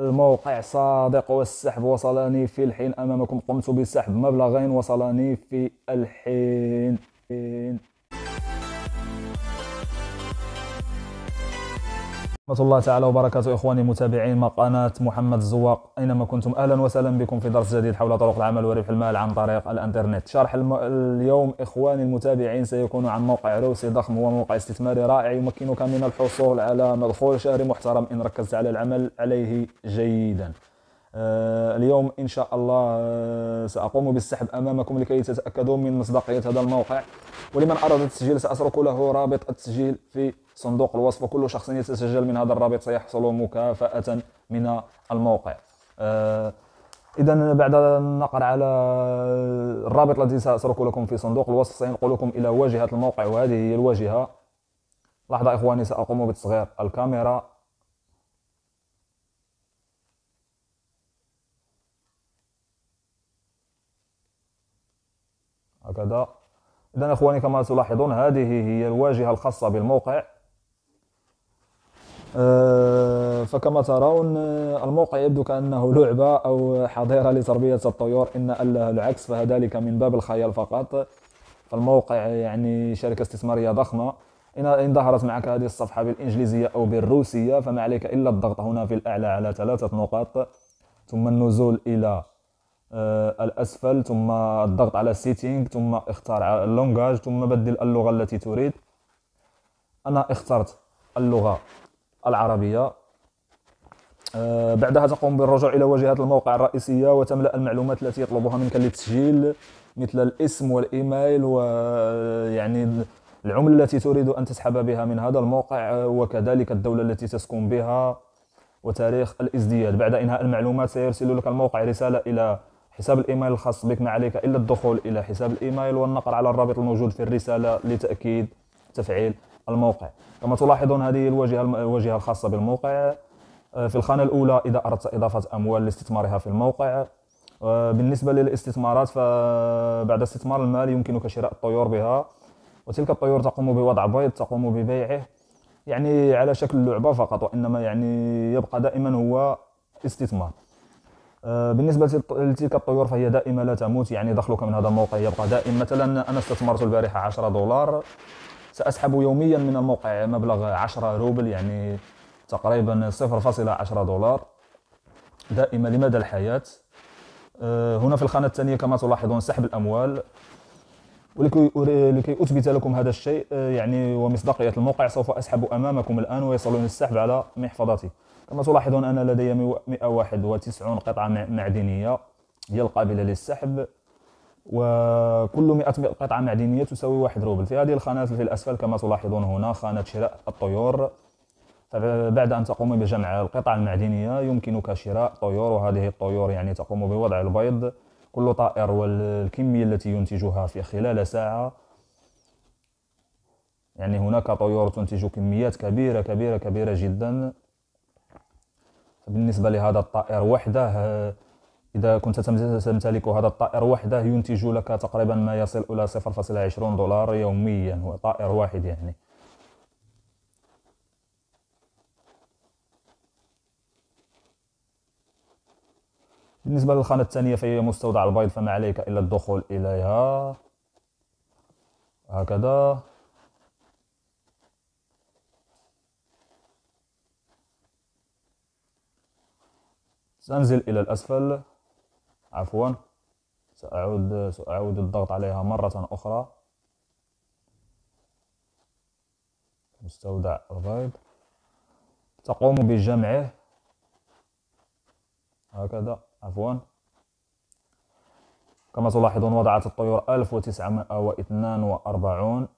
الموقع صادق والسحب وصلني في الحين أمامكم قمت بسحب مبلغين وصلني في الحين ورحمة الله تعالى وبركاته إخواني متابعين قناة محمد الزواق أينما كنتم أهلا وسهلا بكم في درس جديد حول طرق العمل وربح المال عن طريق الإنترنت شرح الم... اليوم إخواني المتابعين سيكون عن موقع روسي ضخم وموقع استثماري رائع يمكنك من الحصول على مدخول شهري محترم إن ركزت على العمل عليه جيدا آه، اليوم إن شاء الله آه، سأقوم بالسحب أمامكم لكي تتأكدوا من مصداقية هذا الموقع ولمن أراد التسجيل سأترك له رابط التسجيل في صندوق الوصف وكل شخص يتسجل من هذا الرابط سيحصل مكافأة من الموقع آه، إذا بعد النقر على الرابط الذي سأترك لكم في صندوق الوصف سينقلكم إلى واجهة الموقع وهذه هي الواجهة لحظة إخواني سأقوم بتصغير الكاميرا هكذا إذا إخواني كما تلاحظون هذه هي الواجهة الخاصة بالموقع آه، فكما ترون آه، الموقع يبدو كأنه لعبة أو حظيرة لتربية الطيور إن ألا العكس فهذلك من باب الخيال فقط فالموقع يعني شركة استثمارية ضخمة إن ظهرت معك هذه الصفحة بالإنجليزية أو بالروسية فما عليك إلا الضغط هنا في الأعلى على ثلاثة نقاط ثم النزول إلى آه، الاسفل ثم الضغط على سيتينغ ثم اختار لونجاج ثم بدل اللغه التي تريد انا اخترت اللغه العربيه آه، بعدها تقوم بالرجوع الى واجهه الموقع الرئيسيه وتملا المعلومات التي يطلبها منك للتسجيل مثل الاسم والايميل ويعني آه، العمله التي تريد ان تسحب بها من هذا الموقع وكذلك الدوله التي تسكن بها وتاريخ الازدياد بعد انهاء المعلومات سيرسل لك الموقع رساله الى حساب الإيميل الخاص بك ما عليك إلا الدخول إلى حساب الإيميل والنقر على الرابط الموجود في الرسالة لتأكيد تفعيل الموقع كما تلاحظون هذه الواجهة الواجهة الخاصة بالموقع آه، في الخانة الأولى إذا أردت إضافة أموال لاستثمارها في الموقع آه، بالنسبة للاستثمارات فبعد استثمار المال يمكنك شراء الطيور بها وتلك الطيور تقوم بوضع بيض تقوم ببيعه يعني على شكل لعبة فقط وإنما يعني يبقى دائما هو استثمار آه، بالنسبه لتلك الطيور فهي دائما لا تموت يعني دخلك من هذا الموقع يبقى دائم مثلا انا استثمرت البارحه 10 دولار ساسحب يوميا من الموقع مبلغ 10 روبل يعني تقريبا 0.10 دولار دائمه لمدى الحياه آه، هنا في الخانه الثانيه كما تلاحظون سحب الاموال ولكي اثبت لكم هذا الشيء آه، يعني ومصداقيه الموقع سوف اسحب امامكم الان ويصلون السحب على محفظتي كما تلاحظون أن لدي 191 قطعة معدنية هي القابلة للسحب وكل 100 قطعة معدنية تساوي 1 روبل في هذه الخانات في الأسفل كما تلاحظون هنا خانة شراء الطيور بعد أن تقوم بجمع القطع المعدنية يمكنك شراء طيور وهذه الطيور يعني تقوم بوضع البيض كل طائر والكمية التي ينتجها في خلال ساعة يعني هناك طيور تنتج كميات كبيرة كبيرة كبيرة جدا بالنسبه لهذا الطائر وحده آه، اذا كنت تمتلك هذا الطائر وحده ينتج لك تقريبا ما يصل الى 0.20 دولار يوميا هو طائر واحد يعني بالنسبة للخانة الثانية فهي مستودع البيض فما عليك إلا الدخول إليها هكذا سأنزل إلى الأسفل عفوا سأعود سأعود الضغط عليها مرة أخرى مستودع الغيض تقوم بجمعه هكذا عفوا كما تلاحظون وضعت الطيور 1942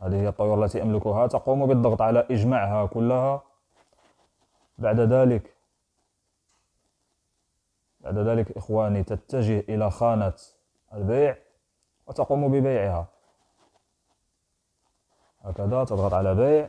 هذه هي الطيور التي أملكها تقوم بالضغط على إجمعها كلها بعد ذلك بعد ذلك إخواني تتجه إلى خانة البيع وتقوم ببيعها هكذا تضغط على بيع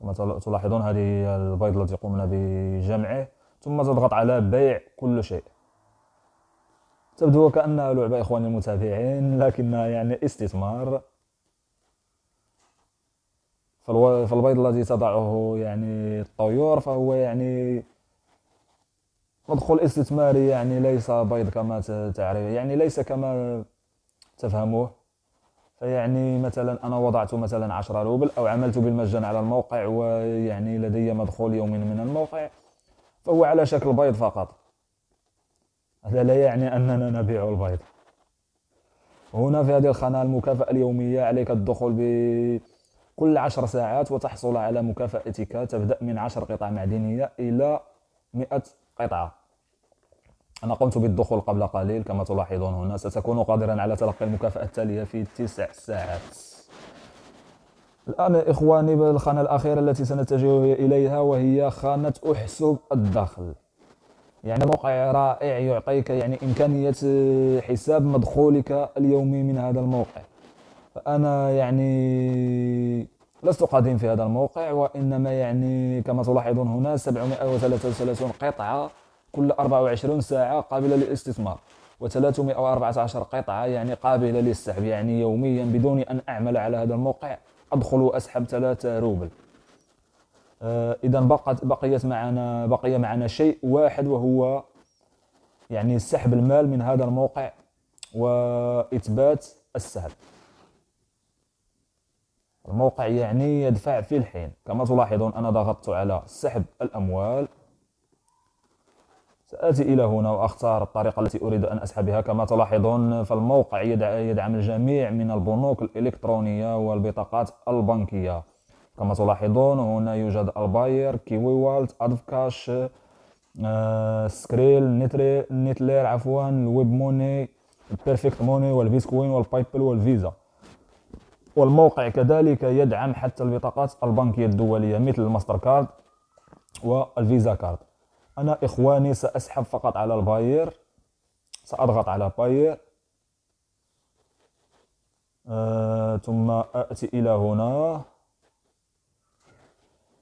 كما تلاحظون هذه البيض التي قمنا بجمعه ثم تضغط على بيع كل شيء تبدو كأنها لعبة إخواني المتابعين لكنها يعني استثمار فالبيض الذي تضعه يعني الطيور فهو يعني مدخول استثماري يعني ليس بيض كما تعرف يعني ليس كما تفهموه فيعني مثلا انا وضعت مثلا 10 روبل او عملت بالمجان على الموقع ويعني لدي مدخول يومي من الموقع فهو على شكل بيض فقط هذا لا يعني اننا نبيع البيض هنا في هذه الخانه المكافأة اليومية عليك الدخول ب كل عشر ساعات وتحصل على مكافأتك تبدأ من عشر قطع معدنية إلى مئة قطعة أنا قمت بالدخول قبل قليل كما تلاحظون هنا ستكون قادرا على تلقي المكافأة التالية في تسع ساعات الآن إخواني بالخانة الأخيرة التي سنتجه إليها وهي خانة أحسب الدخل يعني موقع رائع يعطيك يعني إمكانية حساب مدخولك اليومي من هذا الموقع انا يعني لست قديم في هذا الموقع وانما يعني كما تلاحظون هنا 733 قطعه كل 24 ساعه قابله للاستثمار و314 قطعه يعني قابله للسحب يعني يوميا بدون ان اعمل على هذا الموقع ادخل واسحب 3 روبل آه، اذا بقت بقيت معنا بقي معنا شيء واحد وهو يعني سحب المال من هذا الموقع واثبات السحب الموقع يعني يدفع في الحين كما تلاحظون أنا ضغطت على سحب الأموال سآتي إلى هنا وأختار الطريقة التي أريد أن أسحبها كما تلاحظون فالموقع يدعم الجميع من البنوك الإلكترونية والبطاقات البنكية كما تلاحظون هنا يوجد الباير كيوي والت أدف كاش آه، سكريل نتري نتلير عفوا الويب موني البيرفكت موني والبيتكوين والبايبل والفيزا والموقع كذلك يدعم حتى البطاقات البنكية الدولية مثل الماستر كارد والفيزا كارد أنا إخواني سأسحب فقط على الباير سأضغط على باير آه، ثم أتي إلى هنا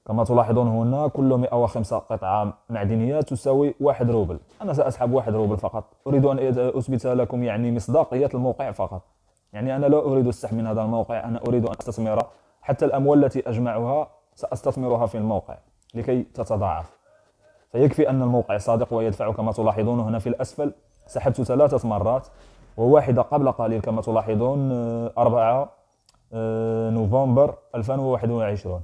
كما تلاحظون هنا كل 105 قطعة معدنية تساوي 1 روبل أنا سأسحب 1 روبل فقط أريد أن أثبت لكم يعني مصداقية الموقع فقط يعني أنا لا أريد السحب من هذا الموقع أنا أريد أن أستثمر حتى الأموال التي أجمعها سأستثمرها في الموقع لكي تتضاعف فيكفي أن الموقع صادق ويدفع كما تلاحظون هنا في الأسفل سحبت ثلاثة مرات وواحدة قبل قليل كما تلاحظون 4 آه، آه، نوفمبر 2021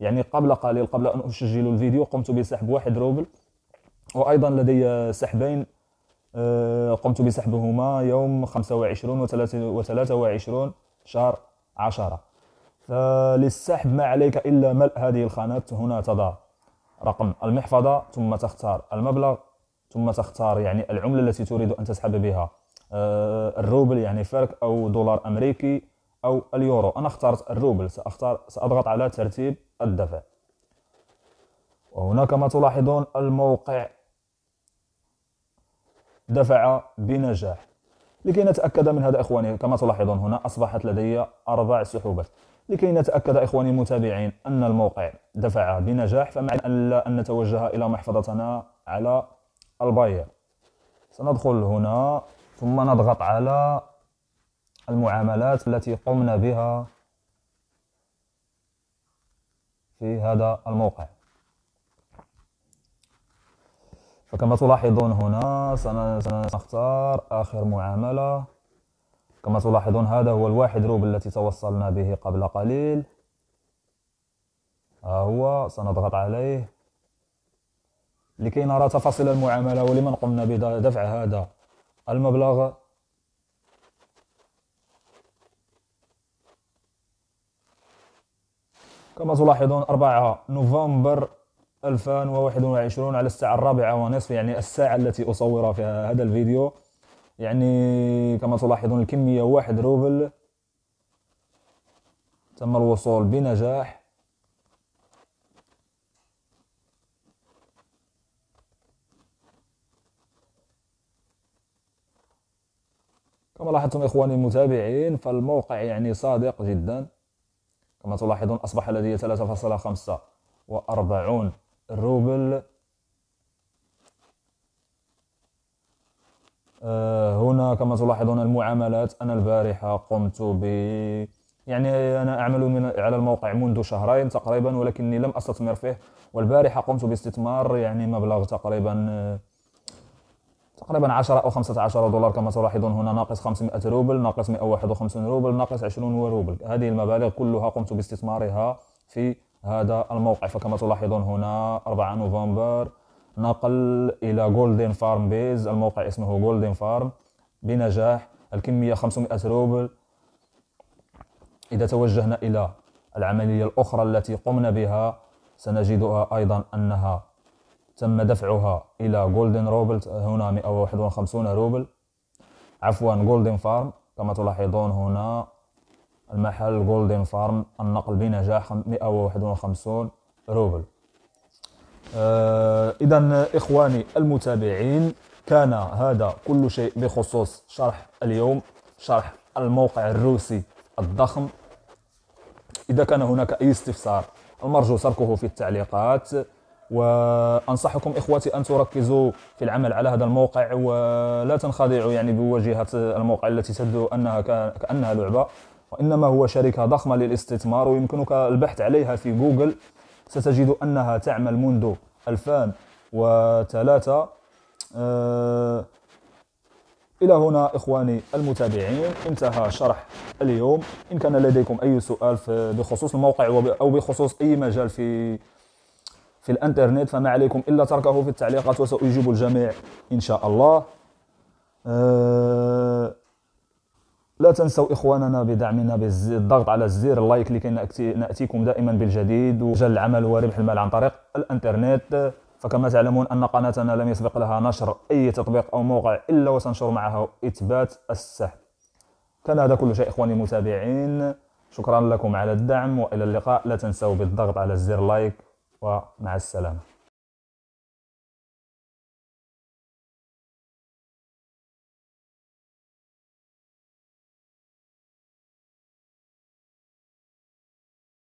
يعني قبل قليل قبل أن أسجل الفيديو قمت بسحب واحد روبل وأيضا لدي سحبين آه، قمت بسحبهما يوم 25 و 23 شهر 10 فللسحب ما عليك إلا ملء هذه الخانات هنا تضع رقم المحفظة ثم تختار المبلغ ثم تختار يعني العملة التي تريد أن تسحب بها آه، الروبل يعني فرق أو دولار أمريكي أو اليورو أنا اخترت الروبل سأختار سأضغط على ترتيب الدفع وهنا كما تلاحظون الموقع دفع بنجاح لكي نتأكد من هذا إخواني كما تلاحظون هنا أصبحت لدي أربع سحوبات لكي نتأكد إخواني المتابعين أن الموقع دفع بنجاح فمعنا ألا أن نتوجه إلى محفظتنا على الباير سندخل هنا ثم نضغط على المعاملات التي قمنا بها في هذا الموقع فكما تلاحظون هنا سنختار آخر معاملة كما تلاحظون هذا هو الواحد روبل التي توصلنا به قبل قليل ها هو سنضغط عليه لكي نرى تفاصيل المعاملة ولمن قمنا بدفع هذا المبلغ كما تلاحظون 4 نوفمبر 2021 على الساعة الرابعة ونصف يعني الساعة التي أصور في هذا الفيديو يعني كما تلاحظون الكمية واحد روبل تم الوصول بنجاح كما لاحظتم إخواني المتابعين فالموقع يعني صادق جدا كما تلاحظون أصبح لدي 3.45 الروبل آه، هنا كما تلاحظون المعاملات أنا البارحة قمت ب يعني أنا أعمل من على الموقع منذ شهرين تقريبا ولكني لم أستثمر فيه والبارحة قمت باستثمار يعني مبلغ تقريبا آه، تقريبا 10 أو 15 دولار كما تلاحظون هنا ناقص 500 روبل ناقص 151 روبل ناقص 20 روبل هذه المبالغ كلها قمت باستثمارها في هذا الموقع فكما تلاحظون هنا 4 نوفمبر نقل إلى جولدن فارم بيز الموقع اسمه جولدن فارم بنجاح الكمية 500 روبل إذا توجهنا إلى العملية الأخرى التي قمنا بها سنجدها أيضا أنها تم دفعها إلى جولدن روبل هنا 151 روبل عفوا جولدن فارم كما تلاحظون هنا المحل جولدن فارم النقل بنجاح 151 روبل آه إذا إخواني المتابعين كان هذا كل شيء بخصوص شرح اليوم شرح الموقع الروسي الضخم إذا كان هناك أي استفسار المرجو تركه في التعليقات وأنصحكم إخوتي أن تركزوا في العمل على هذا الموقع ولا تنخدعوا يعني بواجهة الموقع التي تبدو أنها كأنها لعبة وإنما هو شركة ضخمة للاستثمار ويمكنك البحث عليها في جوجل ستجد أنها تعمل منذ 2003 آه، إلى هنا إخواني المتابعين انتهى شرح اليوم إن كان لديكم أي سؤال بخصوص الموقع أو بخصوص أي مجال في في الانترنت فما عليكم الا تركه في التعليقات وساجيب الجميع ان شاء الله أه لا تنسوا إخواننا بدعمنا بالضغط على الزر اللايك لكي نأتيكم دائما بالجديد وجل العمل وربح المال عن طريق الإنترنت فكما تعلمون أن قناتنا لم يسبق لها نشر أي تطبيق أو موقع إلا وسنشر معه إثبات السحب كان هذا كل شيء إخواني المتابعين شكرا لكم على الدعم وإلى اللقاء لا تنسوا بالضغط على الزر لايك ومع السلامة